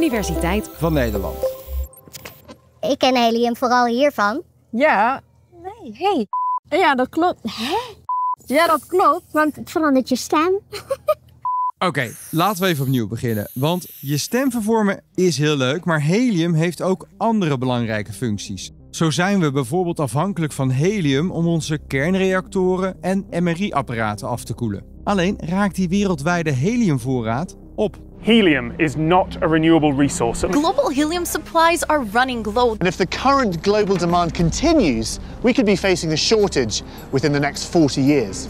Universiteit van Nederland. Ik ken helium vooral hiervan. Ja. Nee. Hey. Ja, dat klopt. Hè? Ja, dat klopt, want het verandert je stem. Oké, laten we even opnieuw beginnen. Want je stem vervormen is heel leuk, maar helium heeft ook andere belangrijke functies. Zo zijn we bijvoorbeeld afhankelijk van helium om onze kernreactoren en MRI-apparaten af te koelen. Alleen raakt die wereldwijde heliumvoorraad op helium is not a renewable resource. Global helium supplies are running low. And if the current global demand continues, we could be facing a shortage within the next 40 years.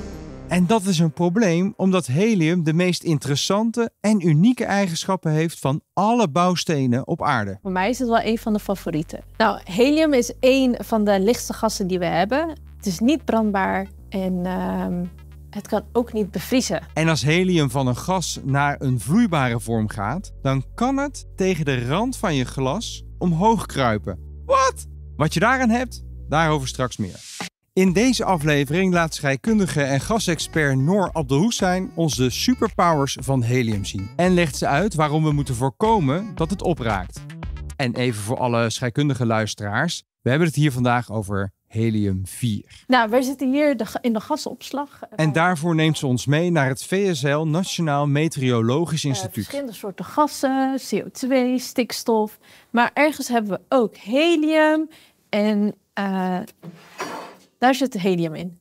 En dat is een probleem omdat helium de meest interessante en unieke eigenschappen heeft van alle bouwstenen op aarde. Voor mij is het wel een van de favorieten. Nou, helium is één van de lichtste gassen die we hebben. Het is niet brandbaar en ehm, het kan ook niet bevriezen. En als helium van een gas naar een vloeibare vorm gaat, dan kan het tegen de rand van je glas omhoog kruipen. Wat? Wat je daaraan hebt, daarover straks meer. In deze aflevering laat scheikundige en gasexpert Noor Abdelhoessein ons de superpowers van helium zien. En legt ze uit waarom we moeten voorkomen dat het opraakt. En even voor alle scheikundige luisteraars, we hebben het hier vandaag over helium-4. Nou, wij zitten hier in de gasopslag. En eh, daarvoor neemt ze ons mee naar het VSL Nationaal Meteorologisch eh, Instituut. Uh, verschillende soorten gassen, CO2, stikstof. Maar ergens hebben we ook helium. En eh, daar zit helium in.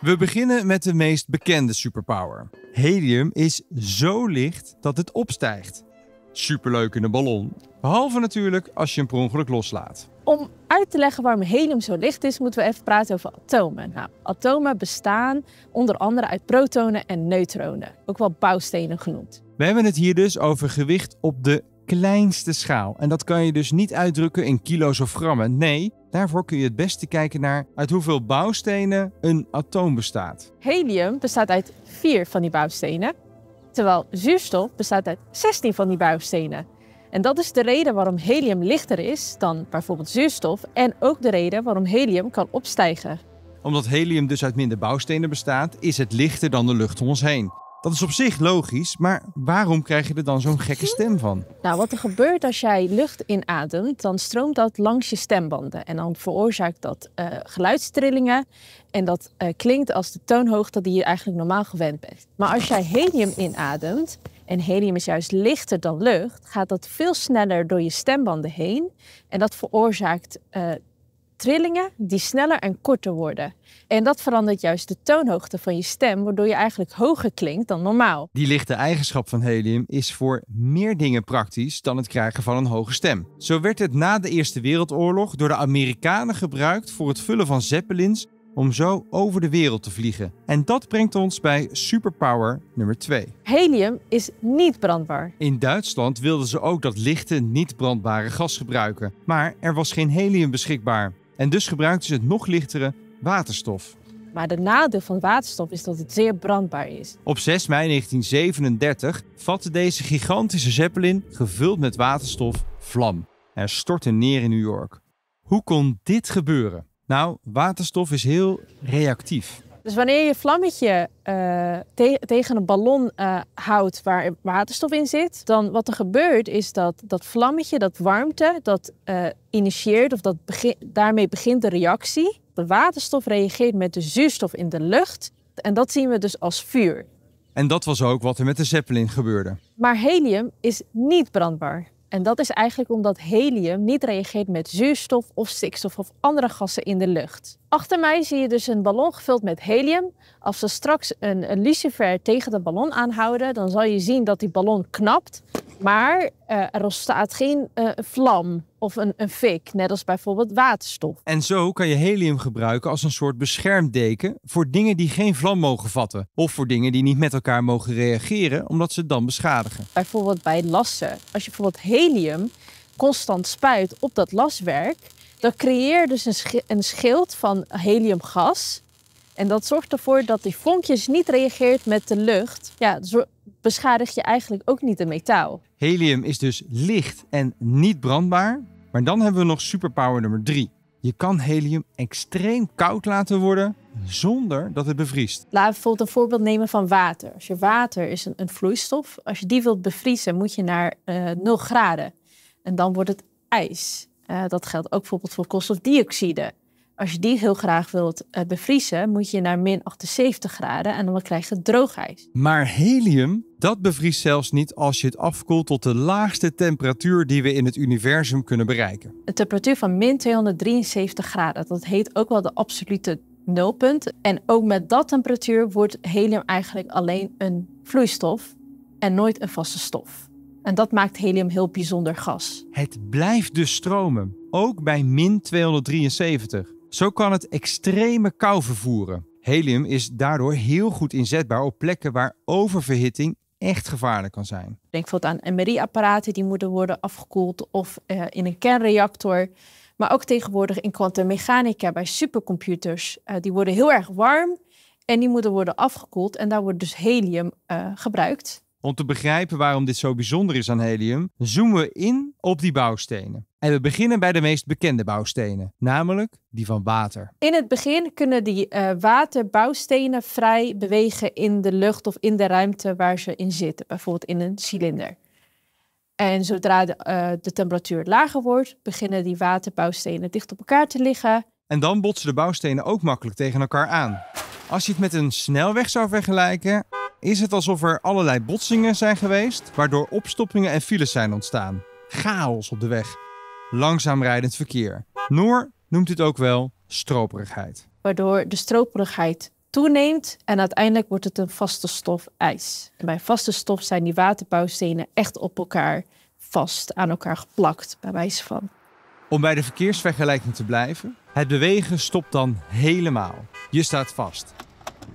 We beginnen met de meest bekende superpower. Helium is zo licht dat het opstijgt. Superleuk in een ballon. Behalve natuurlijk als je een per ongeluk loslaat. Om uit te leggen waarom helium zo licht is, moeten we even praten over atomen. Nou, atomen bestaan onder andere uit protonen en neutronen, ook wel bouwstenen genoemd. We hebben het hier dus over gewicht op de kleinste schaal. En dat kan je dus niet uitdrukken in kilo's of grammen. Nee, daarvoor kun je het beste kijken naar uit hoeveel bouwstenen een atoom bestaat. Helium bestaat uit vier van die bouwstenen, terwijl zuurstof bestaat uit 16 van die bouwstenen. En dat is de reden waarom helium lichter is dan bijvoorbeeld zuurstof en ook de reden waarom helium kan opstijgen. Omdat helium dus uit minder bouwstenen bestaat, is het lichter dan de lucht om ons heen. Dat is op zich logisch, maar waarom krijg je er dan zo'n gekke stem van? Nou, wat er gebeurt als jij lucht inademt, dan stroomt dat langs je stembanden. En dan veroorzaakt dat uh, geluidstrillingen. En dat eh, klinkt als de toonhoogte die je eigenlijk normaal gewend bent. Maar als jij helium inademt, en helium is juist lichter dan lucht, gaat dat veel sneller door je stembanden heen. En dat veroorzaakt eh, trillingen die sneller en korter worden. En dat verandert juist de toonhoogte van je stem, waardoor je eigenlijk hoger klinkt dan normaal. Die lichte eigenschap van helium is voor meer dingen praktisch dan het krijgen van een hoge stem. Zo werd het na de Eerste Wereldoorlog door de Amerikanen gebruikt voor het vullen van zeppelins om zo over de wereld te vliegen. En dat brengt ons bij superpower nummer 2. Helium is niet brandbaar. In Duitsland wilden ze ook dat lichte, niet brandbare gas gebruiken. Maar er was geen helium beschikbaar. En dus gebruikten ze het nog lichtere waterstof. Maar de nadeel van waterstof is dat het zeer brandbaar is. Op 6 mei 1937 vatte deze gigantische zeppelin, gevuld met waterstof, vlam. En stortte neer in New York. Hoe kon dit gebeuren? Nou, waterstof is heel reactief. Dus wanneer je vlammetje eh, tegen een ballon eh, houdt waar waterstof in zit, dan wat er gebeurt is dat dat vlammetje, dat warmte, dat uh, initieert of dat daarmee begint de reactie. De waterstof reageert met de zuurstof in de lucht en dat zien we dus als vuur. En dat was ook wat er met de Zeppelin gebeurde. Maar helium is niet brandbaar. En dat is eigenlijk omdat helium niet reageert met zuurstof of stikstof of andere gassen in de lucht. Achter mij zie je dus een ballon gevuld met helium. Als ze straks een, een lucifer tegen de ballon aanhouden, dan zal je zien dat die ballon knapt. Maar eh, er ontstaat geen eh, vlam of een, een fik, net als bijvoorbeeld waterstof. En zo kan je helium gebruiken als een soort beschermdeken voor dingen die geen vlam mogen vatten. Of voor dingen die niet met elkaar mogen reageren, omdat ze dan beschadigen. Bijvoorbeeld bij lassen. Als je bijvoorbeeld helium constant spuit op dat laswerk, dan creëer je dus een, een schild van heliumgas. En dat zorgt ervoor dat die vonkjes niet reageert met de lucht. Ja, beschadig je eigenlijk ook niet het metaal. Helium is dus licht en niet brandbaar. Maar dan hebben we nog superpower nummer 3. Je kan helium extreem koud laten worden zonder dat het bevriest. Laten we bijvoorbeeld een voorbeeld nemen van water. Als je water is een, een vloeistof, als je die wilt bevriezen, moet je naar uh, eh, 0 graden. En dan wordt het ijs. Eh, dat geldt ook bijvoorbeeld voor koolstofdioxide. Als je die heel graag wilt eh, bevriezen, moet je naar min 78 graden en dan krijg je droog ijs. Maar helium dat bevriest zelfs niet als je het afkoelt tot de laagste temperatuur die we in het universum kunnen bereiken. Een temperatuur van min 273 graden, dat heet ook wel de absolute nulpunt. En ook met dat temperatuur wordt helium eigenlijk alleen een vloeistof en nooit een vaste stof. En dat maakt helium heel bijzonder gas. Het blijft dus stromen, ook bij min 273. Zo kan het extreme kou vervoeren. Helium is daardoor heel goed inzetbaar op plekken waar oververhitting echt gevaarlijk kan zijn. Denk bijvoorbeeld aan MRI-apparaten die moeten worden afgekoeld of eh, in een kernreactor. Maar ook tegenwoordig in kwantummechanica bij supercomputers. Eh, die worden heel erg warm en die moeten worden afgekoeld. En daar wordt dus helium eh, gebruikt. Om te begrijpen waarom dit zo bijzonder is aan helium, zoomen we in op die bouwstenen. En we beginnen bij de meest bekende bouwstenen, namelijk die van water. In het begin kunnen die eh, waterbouwstenen vrij bewegen in de lucht of in de ruimte waar ze in zitten, bijvoorbeeld in een cilinder. En zodra eh, de temperatuur lager wordt, beginnen die waterbouwstenen dicht op elkaar te liggen. En dan botsen de bouwstenen ook makkelijk tegen elkaar aan. Als je het met een snelweg zou vergelijken, is het alsof er allerlei botsingen zijn geweest, waardoor opstoppingen en files zijn ontstaan. Chaos op de weg. Langzaam rijdend verkeer. Noor noemt dit ook wel stroperigheid. Waardoor de stroperigheid toeneemt en uiteindelijk wordt het een vaste stof ijs. bij vaste stof zijn die waterbouwstenen echt op elkaar vast, aan elkaar geplakt, bij wijze van. Om bij de verkeersvergelijking te blijven, het bewegen stopt dan helemaal. Je staat vast.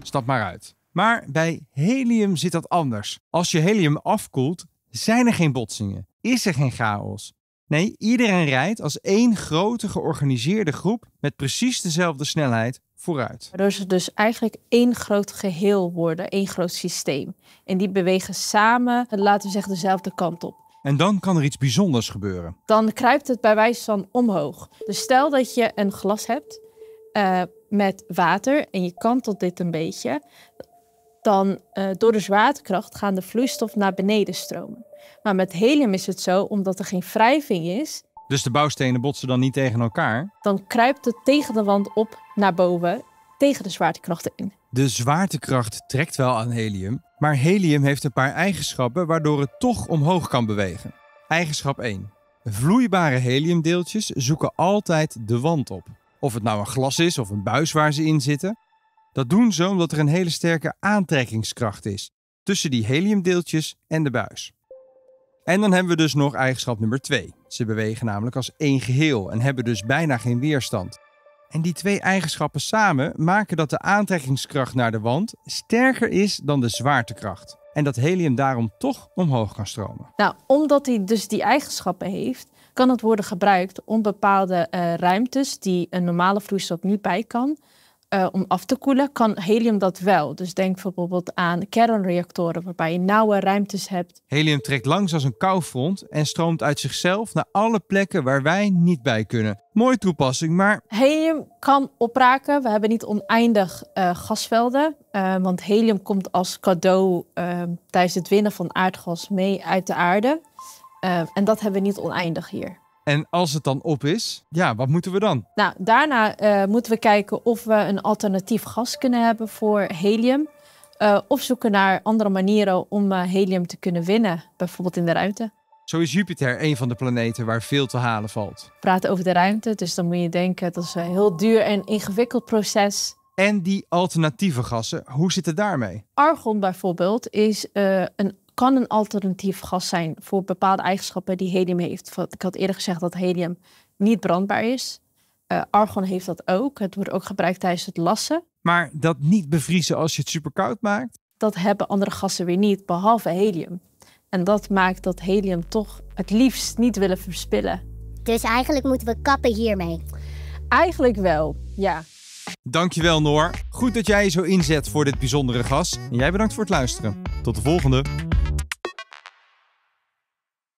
Stap maar uit. Maar bij helium zit dat anders. Als je helium afkoelt, zijn er geen botsingen, is er geen chaos. Nee, iedereen rijdt als één grote georganiseerde groep met precies dezelfde snelheid vooruit. Waardoor ze dus eigenlijk één groot geheel worden, één groot systeem. En die bewegen samen, laten we zeggen, dezelfde kant op. En dan kan er iets bijzonders gebeuren. Dan kruipt het bij wijze van omhoog. Dus stel dat je een glas hebt eh, met water en je kantelt dit een beetje dan eh, door de zwaartekracht gaan de vloeistof naar beneden stromen. Maar met helium is het zo, omdat er geen wrijving is. Dus de bouwstenen botsen dan niet tegen elkaar? Dan kruipt het tegen de wand op naar boven, tegen de zwaartekrachten in. De zwaartekracht trekt wel aan helium, maar helium heeft een paar eigenschappen waardoor het toch omhoog kan bewegen. Eigenschap 1. Vloeibare heliumdeeltjes zoeken altijd de wand op. Of het nou een glas is of een buis waar ze in zitten, dat doen ze omdat er een hele sterke aantrekkingskracht is tussen die heliumdeeltjes en de buis. En dan hebben we dus nog eigenschap nummer 2. Ze bewegen namelijk als één geheel en hebben dus bijna geen weerstand. En die twee eigenschappen samen maken dat de aantrekkingskracht naar de wand sterker is dan de zwaartekracht. En dat helium daarom toch omhoog kan stromen. Nou, omdat hij dus die eigenschappen heeft, kan het worden gebruikt om bepaalde eh, ruimtes die een normale vloeistof niet bij kan, eh, om af te koelen, kan helium dat wel. Dus denk bijvoorbeeld aan kernreactoren waarbij je nauwe ruimtes hebt. Helium trekt langs als een koufront en stroomt uit zichzelf naar alle plekken waar wij niet bij kunnen. Mooie toepassing, maar. Helium kan opraken. We hebben niet oneindig eh, gasvelden, eh, want helium komt als cadeau tijdens het winnen van aardgas mee uit de aarde. en dat hebben we niet oneindig hier. En als het dan op is, ja, wat moeten we dan? Nou, daarna eh, moeten we kijken of we een alternatief gas kunnen hebben voor helium. Eh, of zoeken naar andere manieren om eh, helium te kunnen winnen, bijvoorbeeld in de ruimte. Zo is Jupiter een van de planeten waar veel te halen valt. We praten over de ruimte, dus dan moet je denken dat is een heel duur en ingewikkeld proces. En die alternatieve gassen, hoe zit het daarmee? Argon bijvoorbeeld is uh, een kan een alternatief gas zijn voor bepaalde eigenschappen die helium heeft. Ik had eerder gezegd dat helium niet brandbaar is. Eh, argon heeft dat ook. Het wordt ook gebruikt tijdens het lassen. Maar dat niet bevriezen als je het superkoud maakt? Dat hebben andere gassen weer niet, behalve helium. En dat maakt dat helium toch het liefst niet willen verspillen. Dus eigenlijk moeten we kappen hiermee? Eigenlijk wel, ja. Dankjewel Noor. Goed dat jij je zo inzet voor dit bijzondere gas. En jij bedankt voor het luisteren. Tot de volgende.